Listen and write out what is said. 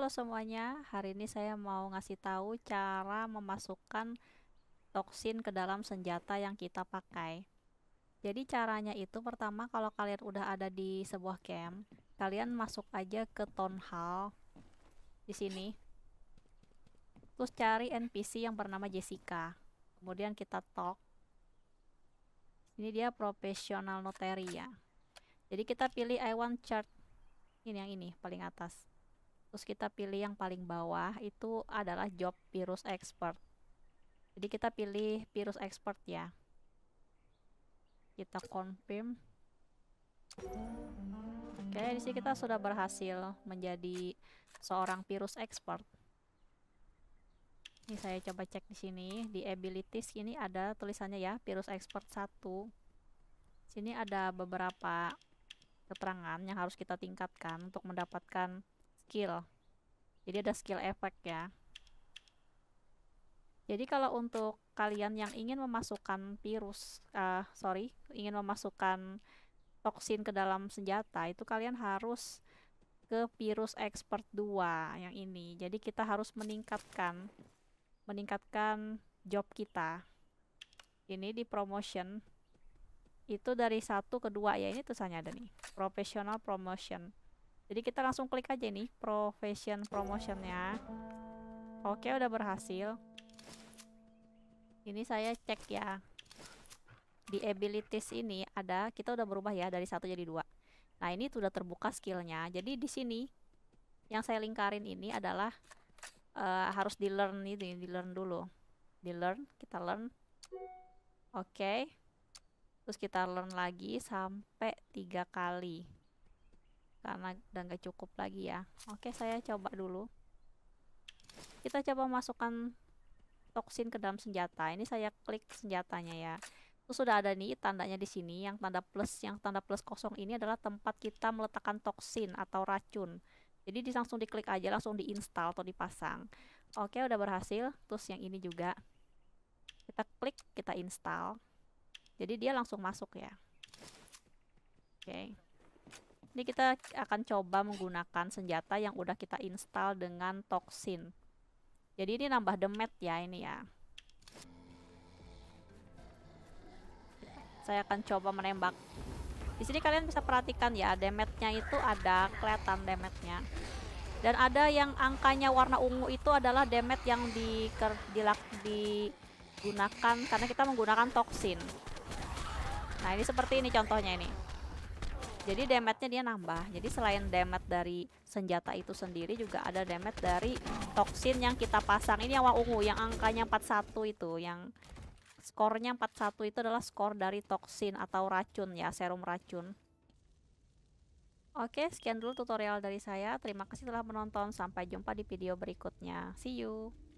Halo semuanya, hari ini saya mau ngasih tahu cara memasukkan toksin ke dalam senjata yang kita pakai. Jadi caranya itu pertama kalau kalian udah ada di sebuah camp, kalian masuk aja ke town hall di sini. Terus cari NPC yang bernama Jessica. Kemudian kita talk. Ini dia profesional notary ya. Jadi kita pilih I want chart. Ini yang ini paling atas terus kita pilih yang paling bawah itu adalah job virus expert jadi kita pilih virus expert ya kita confirm oke okay, di sini kita sudah berhasil menjadi seorang virus expert ini saya coba cek di sini di abilities ini ada tulisannya ya virus expert 1 sini ada beberapa keterangan yang harus kita tingkatkan untuk mendapatkan skill jadi ada skill efek ya jadi kalau untuk kalian yang ingin memasukkan virus uh, sorry ingin memasukkan toksin ke dalam senjata itu kalian harus ke virus expert 2 yang ini jadi kita harus meningkatkan meningkatkan job kita ini di promotion itu dari satu ke dua ya ini tulisannya ada nih professional promotion jadi kita langsung klik aja nih profession promotionnya oke udah berhasil ini saya cek ya di abilities ini ada kita udah berubah ya dari satu jadi dua nah ini sudah terbuka skillnya jadi di sini yang saya lingkarin ini adalah uh, harus di learn ini di learn dulu di learn kita learn oke okay. terus kita learn lagi sampai tiga kali karena dan gak cukup lagi ya oke saya coba dulu kita coba masukkan toksin ke dalam senjata ini saya klik senjatanya ya terus sudah ada nih tandanya di sini yang tanda plus yang tanda plus kosong ini adalah tempat kita meletakkan toksin atau racun jadi di, langsung diklik aja langsung diinstal atau dipasang oke udah berhasil terus yang ini juga kita klik kita install jadi dia langsung masuk ya oke okay. Ini kita akan coba menggunakan senjata yang udah kita install dengan toksin. Jadi ini nambah demet ya ini ya. Saya akan coba menembak. Di sini kalian bisa perhatikan ya, damage-nya itu ada kelihatan damage-nya. Dan ada yang angkanya warna ungu itu adalah damage yang di, dilak, digunakan karena kita menggunakan toksin. Nah, ini seperti ini contohnya ini jadi damage-nya dia nambah jadi selain damage dari senjata itu sendiri juga ada damage dari toksin yang kita pasang ini awal ungu yang angkanya 41 itu yang skornya 41 itu adalah skor dari toksin atau racun ya serum racun Oke, sekian dulu tutorial dari saya. Terima kasih telah menonton. Sampai jumpa di video berikutnya. See you.